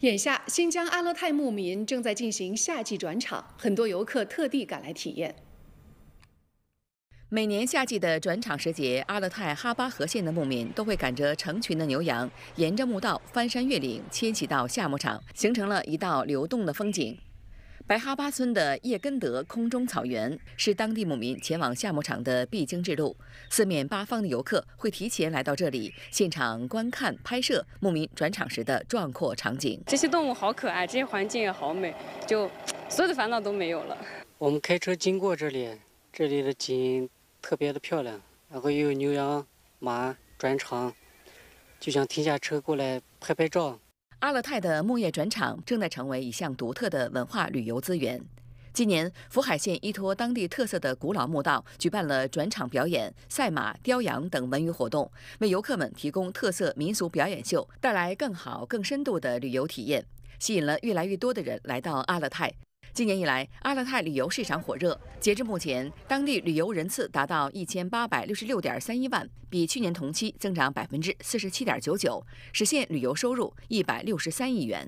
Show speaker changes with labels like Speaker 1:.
Speaker 1: 眼下，新疆阿勒泰牧民正在进行夏季转场，很多游客特地赶来体验。每年夏季的转场时节，阿勒泰哈巴河县的牧民都会赶着成群的牛羊，沿着牧道翻山越岭迁徙到夏牧场，形成了一道流动的风景。白哈巴村的叶根德空中草原是当地牧民前往夏牧场的必经之路，四面八方的游客会提前来到这里，现场观看拍摄牧民转场时的壮
Speaker 2: 阔场景。
Speaker 3: 这些动物好可爱，这些环境也好美，就 所有的烦恼都没有了。
Speaker 2: 我们开车经过这里，这里的景特别的漂亮，然后又有牛羊马转场，就想停下车过来拍拍照。
Speaker 1: 阿勒泰的牧业转场正在成为一项独特的文化旅游资源。今年，福海县依托当地特色的古老墓道，举办了转场表演、赛马、叼羊等文娱活动，为游客们提供特色民俗表演秀，带来更好、更深度的旅游体验，吸引了越来越多的人来到阿勒泰。今年以来，阿勒泰旅游市场火热。截至目前，当地旅游人次达到一千八百六十六点三一万，比去年同期增长百分之四十七点九九，实现旅游收入一百六十三亿元。